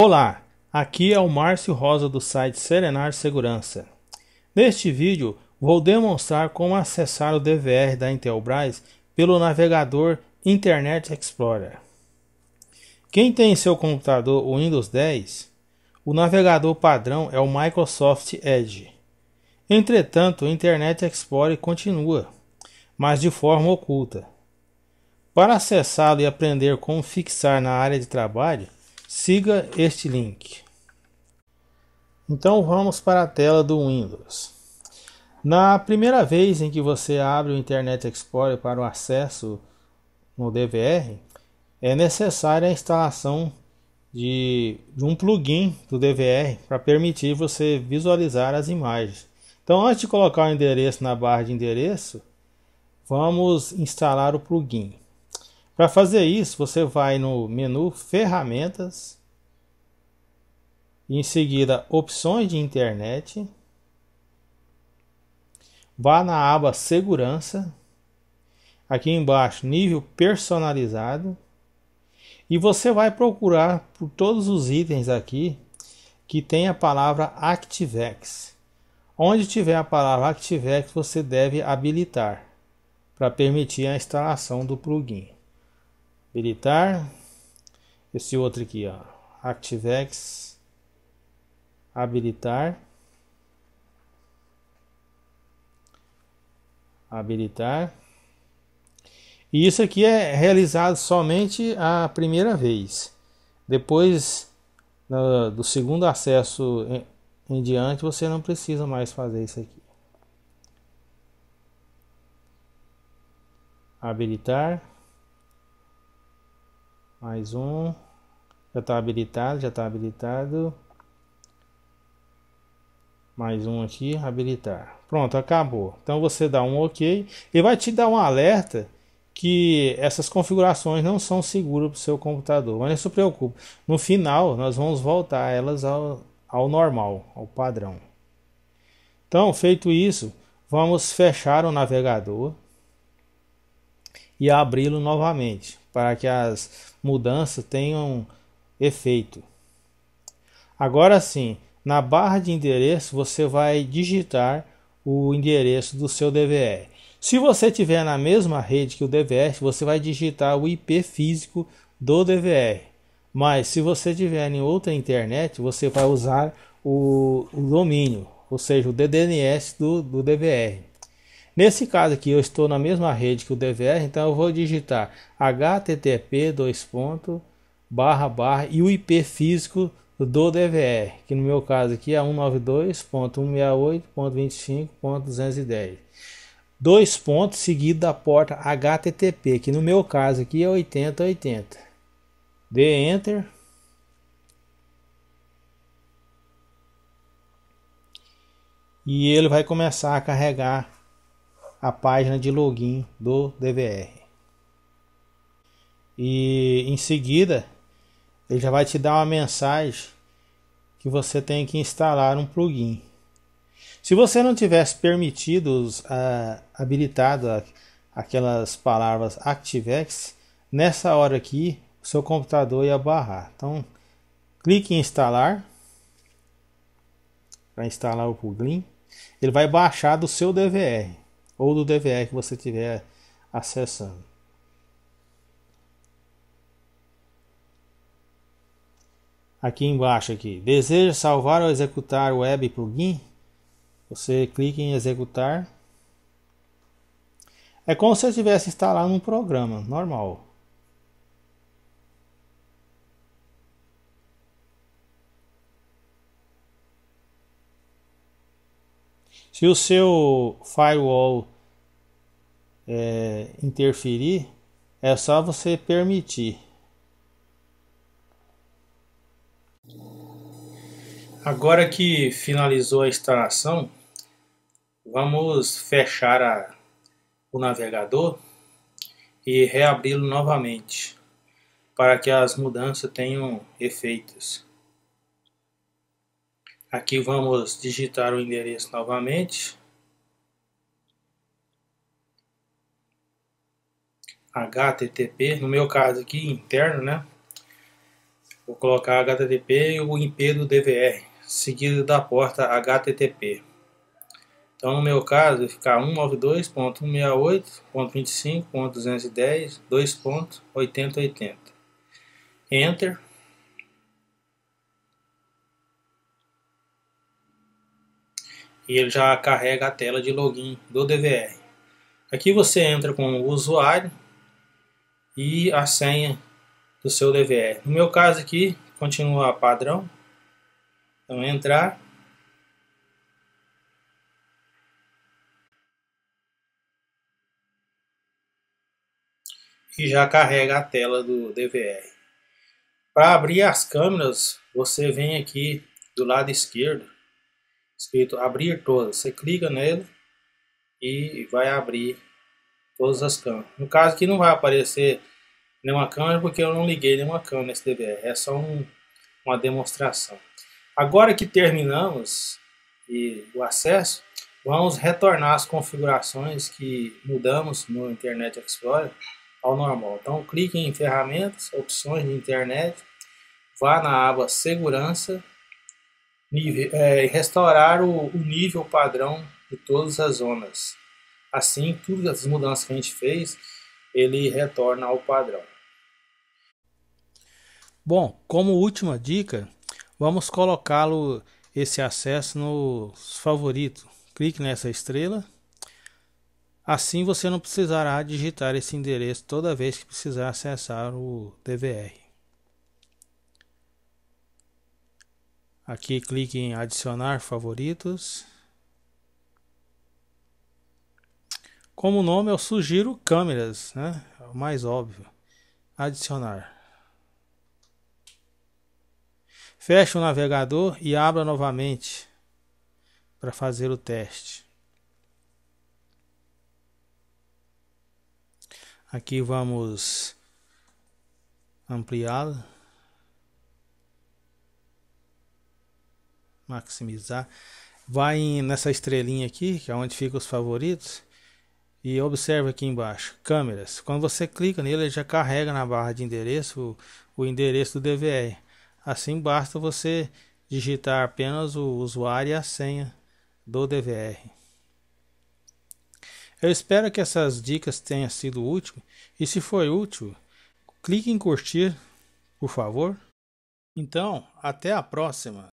Olá, aqui é o Márcio Rosa do site Serenar Segurança. Neste vídeo vou demonstrar como acessar o DVR da Intelbras pelo navegador Internet Explorer. Quem tem em seu computador o Windows 10, o navegador padrão é o Microsoft Edge. Entretanto, o Internet Explorer continua, mas de forma oculta. Para acessá-lo e aprender como fixar na área de trabalho, Siga este link. Então vamos para a tela do Windows. Na primeira vez em que você abre o Internet Explorer para o acesso no DVR, é necessária a instalação de, de um plugin do DVR para permitir você visualizar as imagens. Então, antes de colocar o endereço na barra de endereço, vamos instalar o plugin. Para fazer isso, você vai no menu Ferramentas, em seguida Opções de Internet, vá na aba Segurança, aqui embaixo Nível Personalizado, e você vai procurar por todos os itens aqui que tem a palavra ActiveX. Onde tiver a palavra ActiveX, você deve habilitar para permitir a instalação do plugin. Militar. Esse outro aqui, ó. Activex. Habilitar. Habilitar. E isso aqui é realizado somente a primeira vez. Depois no, do segundo acesso em, em diante, você não precisa mais fazer isso aqui. Habilitar. Mais um. Já está habilitado, já está habilitado. Mais um aqui, habilitar. Pronto, acabou. Então você dá um OK. Ele vai te dar um alerta que essas configurações não são seguras para o seu computador. Mas não se preocupe. No final, nós vamos voltar elas ao, ao normal, ao padrão. Então, feito isso, vamos fechar o navegador e abri-lo novamente para que as mudanças tenham efeito. Agora sim, na barra de endereço você vai digitar o endereço do seu DVR. Se você tiver na mesma rede que o DVR, você vai digitar o IP físico do DVR. Mas se você tiver em outra internet, você vai usar o, o domínio, ou seja, o DDNS do, do DVR. Nesse caso aqui, eu estou na mesma rede que o DVR, então eu vou digitar http dois ponto, barra, barra, e o IP físico do DVR, que no meu caso aqui é 192.168.25.210. Dois pontos seguido da porta HTTP, que no meu caso aqui é 8080. Dê enter. E ele vai começar a carregar a página de login do DVR. E em seguida, ele já vai te dar uma mensagem que você tem que instalar um plugin. Se você não tivesse permitidos ah, habilitado a, aquelas palavras ActiveX, nessa hora aqui seu computador ia barrar. Então, clique em instalar para instalar o plugin. Ele vai baixar do seu DVR ou do DVR que você estiver acessando. Aqui embaixo aqui, deseja salvar ou executar o web plugin? Você clica em executar. É como se você estivesse instalando um programa normal. Se o seu firewall é, interferir, é só você permitir. Agora que finalizou a instalação, vamos fechar a, o navegador e reabri-lo novamente para que as mudanças tenham efeitos. Aqui vamos digitar o endereço novamente. HTTP, no meu caso aqui, interno, né? Vou colocar HTTP e o IP do DVR, seguido da porta HTTP. Então, no meu caso, vai ficar 192.168.25.210.2.8080. Enter. e ele já carrega a tela de login do DVR. Aqui você entra com o usuário e a senha do seu DVR. No meu caso aqui, continua padrão. Então entrar. E já carrega a tela do DVR. Para abrir as câmeras, você vem aqui do lado esquerdo escrito abrir todas. Você clica nele e vai abrir todas as câmeras. No caso aqui não vai aparecer nenhuma câmera porque eu não liguei nenhuma câmera nesse DVR. É só um, uma demonstração. Agora que terminamos e, o acesso, vamos retornar as configurações que mudamos no Internet Explorer ao normal. Então clique em ferramentas, opções de internet, vá na aba segurança nível, é, restaurar o, o nível padrão de todas as zonas. Assim, todas as mudanças que a gente fez, ele retorna ao padrão. Bom, como última dica, vamos colocá-lo esse acesso nos favoritos. Clique nessa estrela. Assim você não precisará digitar esse endereço toda vez que precisar acessar o DVR. Aqui clique em adicionar favoritos. Como nome eu sugiro câmeras, né? É o mais óbvio. Adicionar. Feche o navegador e abra novamente para fazer o teste. Aqui vamos ampliá-lo. maximizar. Vai nessa estrelinha aqui, que é onde fica os favoritos, e observa aqui embaixo, câmeras. Quando você clica nele, ele já carrega na barra de endereço o, o endereço do DVR. Assim basta você digitar apenas o usuário e a senha do DVR. Eu espero que essas dicas tenham sido úteis e se foi útil, clique em curtir, por favor. Então, até a próxima!